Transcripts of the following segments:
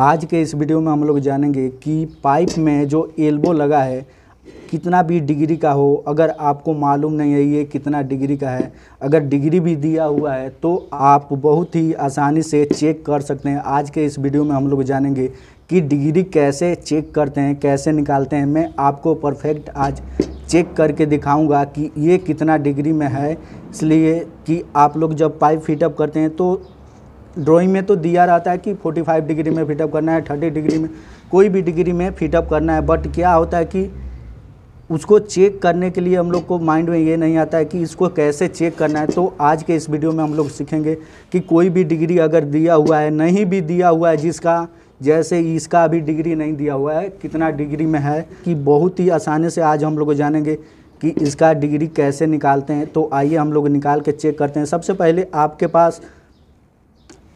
आज के इस वीडियो में हम लोग जानेंगे कि पाइप में जो एल्बो लगा है कितना भी डिग्री का हो अगर आपको मालूम नहीं है ये कितना डिग्री का है अगर डिग्री भी दिया हुआ है तो आप बहुत ही आसानी से चेक कर सकते हैं आज के इस वीडियो में हम लोग जानेंगे कि डिग्री कैसे चेक करते हैं कैसे निकालते हैं मैं आपको परफेक्ट आज चेक करके दिखाऊंगा कि ये कितना डिग्री में है इसलिए कि आप लोग जब पाइप फिटअप करते हैं तो ड्राइंग में तो दिया रहता है कि 45 डिग्री में फिटअप करना है 30 डिग्री में कोई भी डिग्री में फिटअप करना है बट क्या होता है कि उसको चेक करने के लिए हम लोग को माइंड में ये नहीं आता है कि इसको कैसे चेक करना है तो आज के इस वीडियो में हम लोग सीखेंगे कि कोई भी डिग्री अगर दिया हुआ है नहीं भी दिया हुआ है जिसका जैसे इसका अभी डिग्री नहीं दिया हुआ है कितना डिग्री में है कि बहुत ही आसानी से आज हम लोग जानेंगे कि इसका डिग्री कैसे निकालते हैं तो आइए हम लोग निकाल के चेक करते हैं सबसे पहले आपके पास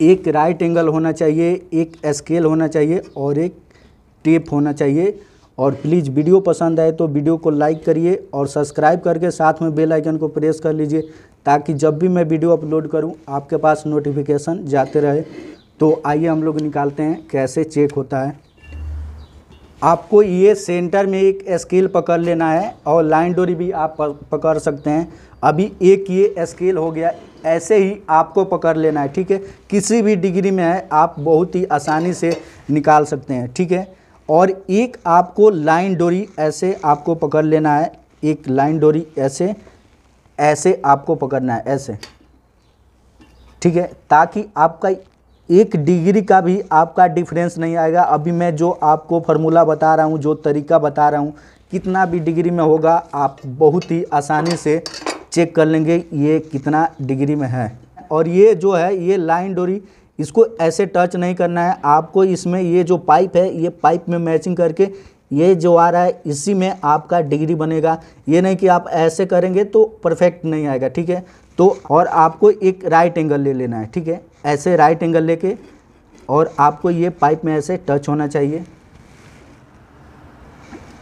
एक राइट एंगल होना चाहिए एक स्केल होना चाहिए और एक टेप होना चाहिए और प्लीज़ वीडियो पसंद आए तो वीडियो को लाइक करिए और सब्सक्राइब करके साथ में बेल आइकन को प्रेस कर लीजिए ताकि जब भी मैं वीडियो अपलोड करूं आपके पास नोटिफिकेशन जाते रहे तो आइए हम लोग निकालते हैं कैसे चेक होता है आपको ये सेंटर में एक स्केल पकड़ लेना है और लाइन डोरी भी आप पकड़ सकते हैं अभी एक ये स्केल हो गया ऐसे ही आपको पकड़ लेना है ठीक है किसी भी डिग्री में है आप बहुत ही आसानी से निकाल सकते हैं ठीक है और एक आपको लाइन डोरी ऐसे आपको पकड़ लेना है एक लाइन डोरी ऐसे ऐसे आपको पकड़ना है ऐसे ठीक है ताकि आपका एक डिग्री का भी आपका डिफरेंस नहीं आएगा अभी मैं जो आपको फार्मूला बता रहा हूँ जो तरीका बता रहा हूँ कितना भी डिग्री में होगा आप बहुत ही आसानी से चेक कर लेंगे ये कितना डिग्री में है और ये जो है ये लाइन डोरी इसको ऐसे टच नहीं करना है आपको इसमें ये जो पाइप है ये पाइप में मैचिंग करके ये जो आ रहा है इसी में आपका डिग्री बनेगा ये नहीं कि आप ऐसे करेंगे तो परफेक्ट नहीं आएगा ठीक है तो और आपको एक राइट एंगल ले लेना है ठीक है ऐसे राइट एंगल लेके और आपको ये पाइप में ऐसे टच होना चाहिए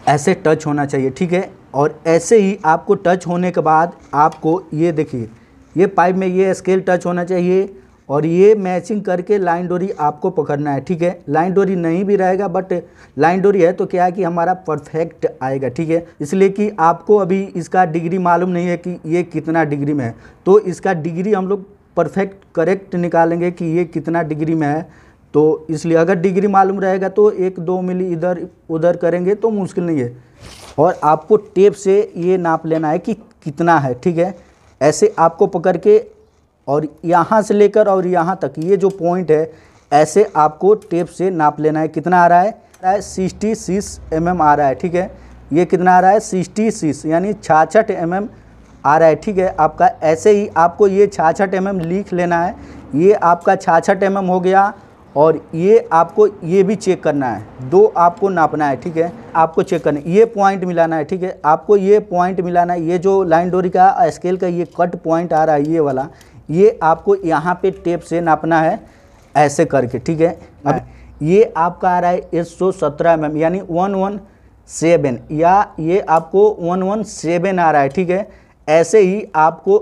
ऐसे टच होना चाहिए ठीक है और ऐसे ही आपको टच होने के बाद आपको ये देखिए ये पाइप में ये स्केल टच होना चाहिए और ये मैचिंग करके लाइन डोरी आपको पकड़ना है ठीक है लाइन डोरी नहीं भी रहेगा बट लाइन डोरी है तो क्या है कि हमारा परफेक्ट आएगा ठीक है इसलिए कि आपको अभी इसका डिग्री मालूम नहीं है कि ये कितना डिग्री में है तो इसका डिग्री हम लोग परफेक्ट करेक्ट निकालेंगे कि ये कितना डिग्री में है तो इसलिए अगर डिग्री मालूम रहेगा तो एक दो मिली इधर उधर करेंगे तो मुश्किल नहीं है और आपको टेप से ये नाप लेना है कि कितना है ठीक है ऐसे आपको पकड़ के और यहाँ से लेकर और यहाँ तक ये जो पॉइंट है ऐसे आपको टेप से नाप लेना है कितना आ रहा है रहा है सिक्सटी सिक्स एम आ रहा है ठीक है ये कितना आ रहा है सिक्सटी सिक्स यानी छाछठ एम mm आ रहा है ठीक है आपका ऐसे ही आपको ये छाछठ एम लिख लेना है ये आपका छाछठ एम हो गया और ये आपको ये भी चेक करना है दो आपको नापना है ठीक है आपको चेक करना है ये पॉइंट मिलाना है ठीक है आपको ये पॉइंट मिलाना है ये जो लाइन डोरी का स्केल का ये कट पॉइंट आ रहा है ये वाला ये आपको यहाँ पे टेप से नापना है ऐसे करके ठीक है अब हाँ। ये आपका आ रहा है एक सौ सत्रह एम यानी वन वन सेवन या ये आपको वन वन सेवन आ रहा है ठीक है ऐसे ही आपको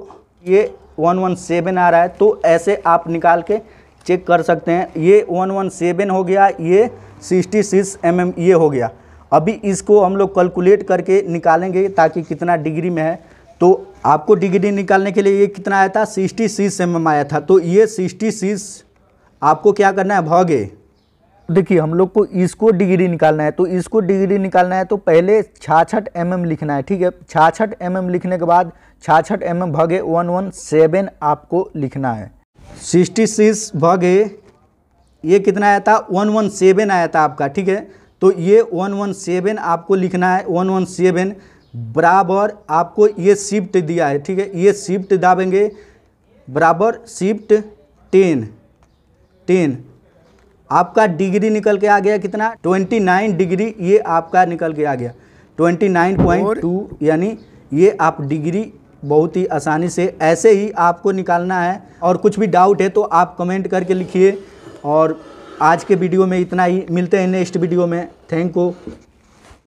ये वन वन सेवन आ रहा है तो ऐसे आप निकाल के चेक कर सकते हैं ये वन वन सेवन हो गया ये सिक्सटी सिक्स एम एम ये हो गया अभी इसको हम लोग कैलकुलेट करके निकालेंगे ताकि कितना डिग्री में है तो आपको डिग्री निकालने के लिए ये कितना आया था सिक्सटी सिक्स एम आया था तो ये सिक्सटी सिक्स आपको क्या करना है भागे देखिए हम लोग को इसको डिग्री निकालना है तो इसको डिग्री निकालना है तो पहले छाछठ एम mm लिखना है ठीक है छाछठ एम mm लिखने के बाद छाछठ एम एम भागे वन वन सेवन आपको लिखना है सिक्सटी सिक्स भगे ये कितना आया था वन वन सेवन आया था आपका ठीक है तो ये वन वन सेवन आपको लिखना है वन वन सेवन बराबर आपको ये शिफ्ट दिया है ठीक है ये शिफ्ट दाबेंगे बराबर शिफ्ट टेन टेन आपका डिग्री निकल के आ गया कितना 29 डिग्री ये आपका निकल के आ गया 29.2 यानी ये आप डिग्री बहुत ही आसानी से ऐसे ही आपको निकालना है और कुछ भी डाउट है तो आप कमेंट करके लिखिए और आज के वीडियो में इतना ही मिलते हैं नेक्स्ट वीडियो में थैंक यू